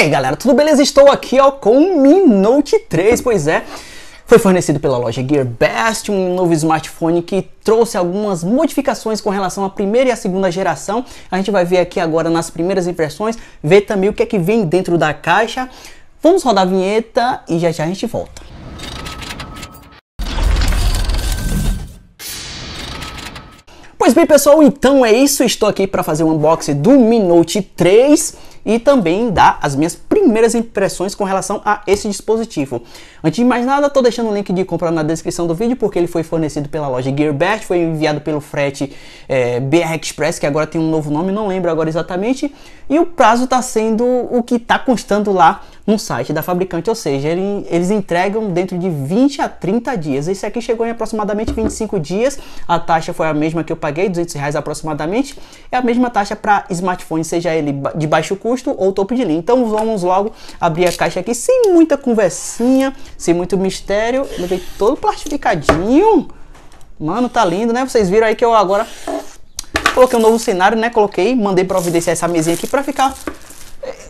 aí galera, tudo beleza? Estou aqui ó, com o Mi Note 3, pois é. Foi fornecido pela loja GearBest, um novo smartphone que trouxe algumas modificações com relação à primeira e à segunda geração. A gente vai ver aqui agora nas primeiras impressões, ver também o que é que vem dentro da caixa. Vamos rodar a vinheta e já já a gente volta. Pois bem pessoal, então é isso, estou aqui para fazer o um unboxing do Mi Note 3 e também dar as minhas primeiras impressões com relação a esse dispositivo. Antes de mais nada, estou deixando o link de compra na descrição do vídeo porque ele foi fornecido pela loja Gearbest, foi enviado pelo frete é, eh, BR Express, que agora tem um novo nome, não lembro agora exatamente, e o prazo está sendo o que está constando lá no site da fabricante, ou seja, ele, eles entregam dentro de 20 a 30 dias. Esse aqui chegou em aproximadamente 25 dias, a taxa foi a mesma que eu paguei, 200 reais aproximadamente, é a mesma taxa para smartphone, seja ele de baixo custo ou topo de linha. Então vamos logo abrir a caixa aqui, sem muita conversinha, sem muito mistério, ele veio todo plastificadinho. Mano, tá lindo, né? Vocês viram aí que eu agora coloquei um novo cenário, né? Coloquei, mandei providenciar essa mesinha aqui para ficar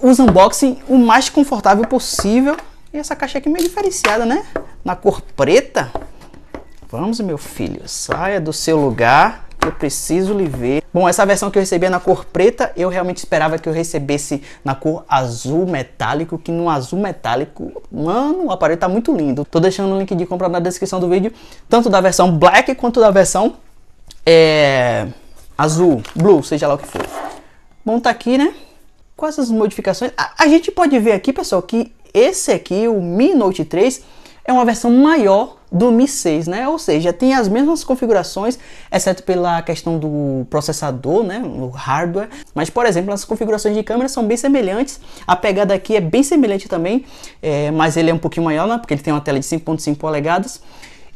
os unboxing o mais confortável possível. E essa caixa aqui meio diferenciada, né? Na cor preta. Vamos, meu filho, saia do seu lugar eu preciso lhe ver. Bom, essa versão que eu recebi é na cor preta, eu realmente esperava que eu recebesse na cor azul metálico, que no azul metálico, mano, o aparelho tá muito lindo. Tô deixando o link de compra na descrição do vídeo, tanto da versão black quanto da versão é, azul, blue, seja lá o que for. Bom, tá aqui, né? com essas modificações? A, a gente pode ver aqui, pessoal, que esse aqui, o Mi Note 3, é uma versão maior do Mi 6, né? Ou seja, tem as mesmas configurações, exceto pela questão do processador, né? O hardware. Mas, por exemplo, as configurações de câmera são bem semelhantes. A pegada aqui é bem semelhante também, é, mas ele é um pouquinho maior, né? Porque ele tem uma tela de 5.5 polegadas.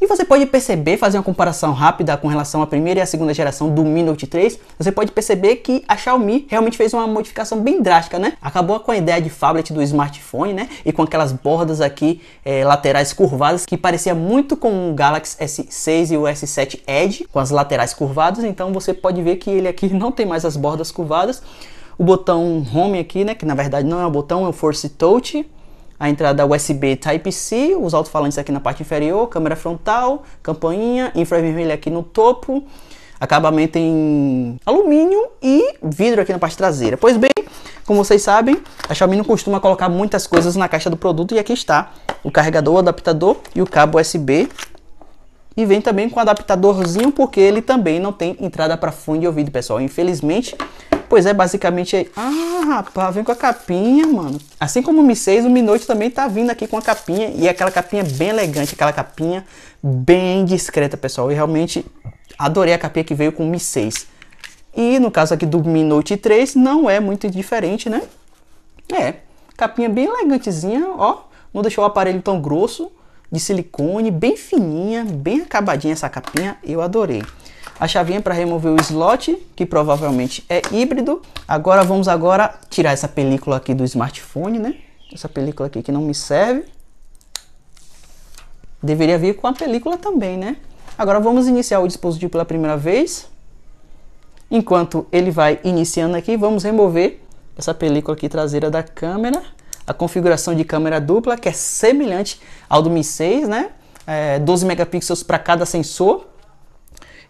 E você pode perceber, fazer uma comparação rápida com relação à primeira e à segunda geração do Mi Note 3, você pode perceber que a Xiaomi realmente fez uma modificação bem drástica, né? Acabou com a ideia de phablet do smartphone, né? E com aquelas bordas aqui é, laterais curvadas que parecia muito com o Galaxy S6 e o S7 Edge, com as laterais curvadas. Então você pode ver que ele aqui não tem mais as bordas curvadas. O botão Home aqui, né? Que na verdade não é um botão, é o Force Touch a entrada USB Type-C, os alto-falantes aqui na parte inferior, câmera frontal, campainha, infravermelho aqui no topo, acabamento em alumínio e vidro aqui na parte traseira. Pois bem, como vocês sabem, a Xiaomi não costuma colocar muitas coisas na caixa do produto e aqui está o carregador, o adaptador e o cabo USB. E vem também com adaptadorzinho porque ele também não tem entrada para fone de ouvido, pessoal. Infelizmente, Pois é, basicamente é. Ah, rapaz, vem com a capinha, mano. Assim como o Mi 6, o Mi Note também tá vindo aqui com a capinha. E aquela capinha bem elegante, aquela capinha bem discreta, pessoal. eu realmente adorei a capinha que veio com o Mi 6. E no caso aqui do Mi Note 3, não é muito diferente, né? É, capinha bem elegantezinha, ó. Não deixou o aparelho tão grosso, de silicone, bem fininha, bem acabadinha essa capinha. Eu adorei a chavinha para remover o slot, que provavelmente é híbrido. Agora vamos agora tirar essa película aqui do smartphone, né? Essa película aqui que não me serve. Deveria vir com a película também, né? Agora vamos iniciar o dispositivo pela primeira vez. Enquanto ele vai iniciando aqui, vamos remover essa película aqui traseira da câmera. A configuração de câmera dupla, que é semelhante ao do Mi 6, né? É, 12 megapixels para cada sensor.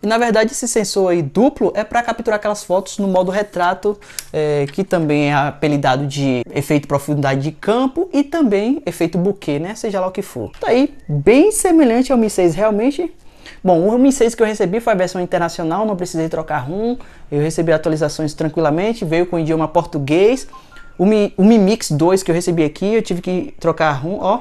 E na verdade esse sensor aí duplo é para capturar aquelas fotos no modo retrato, é, que também é apelidado de efeito profundidade de campo e também efeito buquê, né? Seja lá o que for. Tá aí, bem semelhante ao Mi 6 realmente. Bom, o Mi 6 que eu recebi foi a versão internacional, não precisei trocar rum. eu recebi atualizações tranquilamente, veio com o idioma português. O Mi, o Mi Mix 2 que eu recebi aqui, eu tive que trocar rum, ó,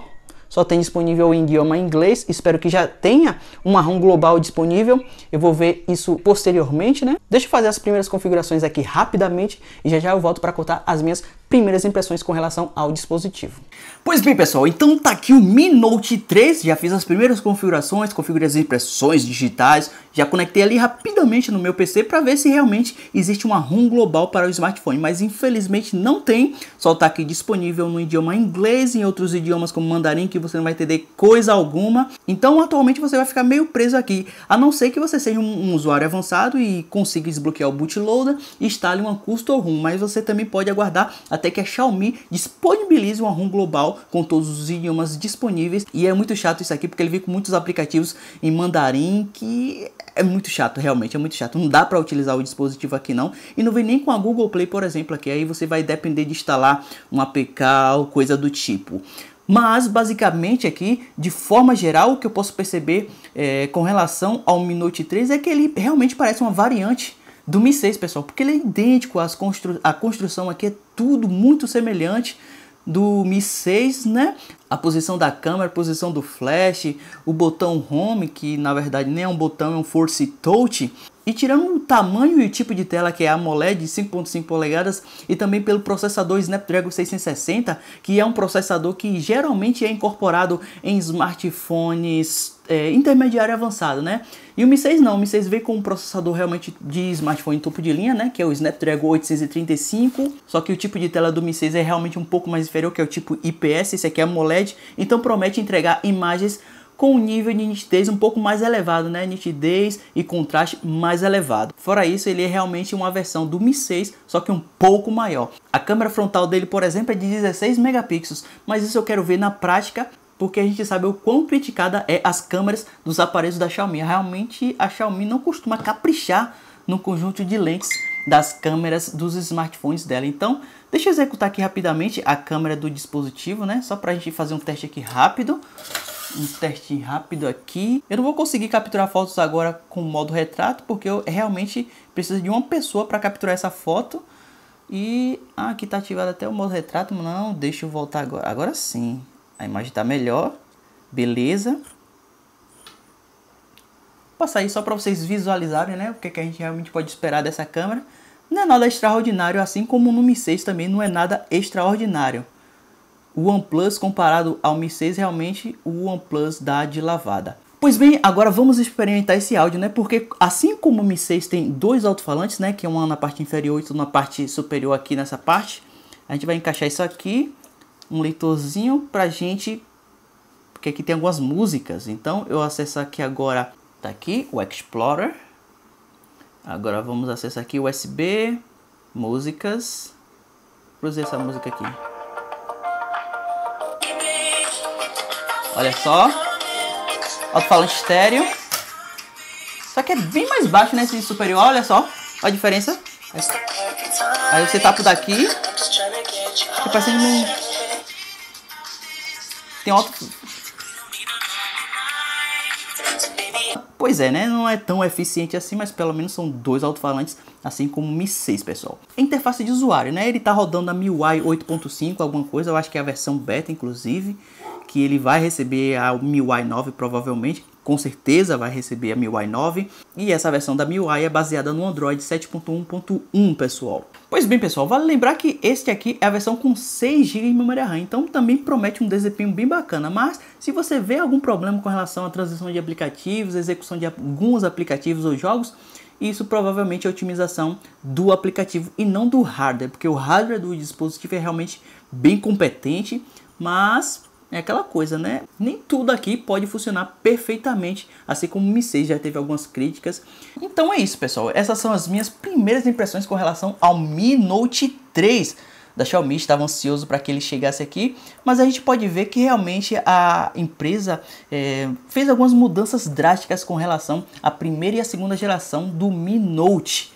só tem disponível em idioma inglês. Espero que já tenha uma marrom global disponível. Eu vou ver isso posteriormente, né? Deixa eu fazer as primeiras configurações aqui rapidamente e já já eu volto para contar as minhas primeiras impressões com relação ao dispositivo. Pois bem, pessoal, então tá aqui o Mi Note 3, já fiz as primeiras configurações, configurei as impressões digitais, já conectei ali rapidamente no meu PC para ver se realmente existe uma ROM global para o smartphone, mas infelizmente não tem, só tá aqui disponível no idioma inglês e em outros idiomas como mandarim que você não vai entender coisa alguma. Então, atualmente você vai ficar meio preso aqui, a não ser que você seja um, um usuário avançado e consiga desbloquear o bootloader e instale uma custom ROM, mas você também pode aguardar até até que a Xiaomi disponibilize um ROM global com todos os idiomas disponíveis. E é muito chato isso aqui porque ele vem com muitos aplicativos em mandarim que é muito chato, realmente, é muito chato. Não dá para utilizar o dispositivo aqui não. E não vem nem com a Google Play, por exemplo, aqui. Aí você vai depender de instalar um APK ou coisa do tipo. Mas, basicamente, aqui, de forma geral, o que eu posso perceber é, com relação ao Mi Note 3 é que ele realmente parece uma variante do Mi 6, pessoal, porque ele é idêntico, às constru a construção aqui é tudo muito semelhante do Mi 6, né? A posição da câmera, a posição do flash, o botão home, que na verdade nem é um botão, é um force touch. E tirando o tamanho e o tipo de tela que é a AMOLED de 5.5 polegadas e também pelo processador Snapdragon 660, que é um processador que geralmente é incorporado em smartphones é, intermediário avançado, né? E o Mi 6 não, o Mi 6 veio com um processador realmente de smartphone topo de linha, né? Que é o Snapdragon 835, só que o tipo de tela do Mi 6 é realmente um pouco mais inferior, que é o tipo IPS, esse aqui é AMOLED, então promete entregar imagens com um nível de nitidez um pouco mais elevado, né? Nitidez e contraste mais elevado. Fora isso, ele é realmente uma versão do Mi 6, só que um pouco maior. A câmera frontal dele, por exemplo, é de 16 megapixels, mas isso eu quero ver na prática porque a gente sabe o quão criticada é as câmeras dos aparelhos da Xiaomi. Realmente a Xiaomi não costuma caprichar no conjunto de lentes das câmeras dos smartphones dela. Então, deixa eu executar aqui rapidamente a câmera do dispositivo, né? Só para a gente fazer um teste aqui rápido um teste rápido aqui. Eu não vou conseguir capturar fotos agora com modo retrato, porque eu realmente preciso de uma pessoa para capturar essa foto. E ah, aqui está ativado até o modo retrato. Não, deixa eu voltar agora. Agora sim. A imagem está melhor. Beleza. Vou passar aí só para vocês visualizarem, né? O que, é que a gente realmente pode esperar dessa câmera. Não é nada extraordinário, assim como o número 6 também não é nada extraordinário o OnePlus comparado ao Mi 6 realmente o OnePlus dá de lavada. Pois bem, agora vamos experimentar esse áudio, né? Porque assim como o Mi 6 tem dois alto-falantes, né? Que é um na parte inferior e outro na parte superior aqui nessa parte. A gente vai encaixar isso aqui, um leitorzinho pra gente... Porque aqui tem algumas músicas. Então eu acesso aqui agora, tá aqui, o Explorer. Agora vamos acessar aqui USB, músicas. Cruzei essa música aqui. Olha só. Alto-falante estéreo. Só que é bem mais baixo nesse né, superior, olha só. Olha a diferença. Aí você tapa daqui. Fica parecendo meio... Tem alto... Pois é, né? Não é tão eficiente assim, mas pelo menos são dois alto-falantes, assim como o Mi 6, pessoal. interface de usuário, né? Ele tá rodando a MIUI 8.5, alguma coisa, eu acho que é a versão beta, inclusive que ele vai receber a MIUI 9 provavelmente, com certeza vai receber a MIUI 9, e essa versão da MIUI é baseada no Android 7.1.1, pessoal. Pois bem, pessoal, vale lembrar que este aqui é a versão com 6 GB de memória RAM, então também promete um desempenho bem bacana, mas se você vê algum problema com relação à transição de aplicativos, execução de alguns aplicativos ou jogos, isso provavelmente é otimização do aplicativo e não do hardware, porque o hardware do dispositivo é realmente bem competente, mas é aquela coisa, né? Nem tudo aqui pode funcionar perfeitamente, assim como o Mi 6 já teve algumas críticas. Então é isso, pessoal. Essas são as minhas primeiras impressões com relação ao Mi Note 3 da Xiaomi. Estava ansioso para que ele chegasse aqui, mas a gente pode ver que realmente a empresa é, fez algumas mudanças drásticas com relação à primeira e à segunda geração do Mi Note.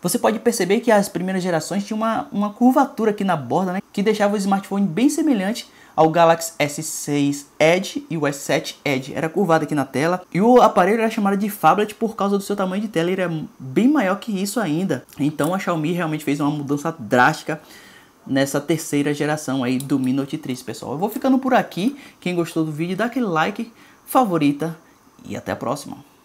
Você pode perceber que as primeiras gerações tinham uma, uma curvatura aqui na borda, né, que deixava o smartphone bem semelhante ao Galaxy S6 Edge e o S7 Edge. Era curvado aqui na tela e o aparelho era chamado de phablet por causa do seu tamanho de tela, ele é bem maior que isso ainda. Então a Xiaomi realmente fez uma mudança drástica nessa terceira geração aí do Mi Note 3, pessoal. Eu vou ficando por aqui. Quem gostou do vídeo, dá aquele like, favorita e até a próxima.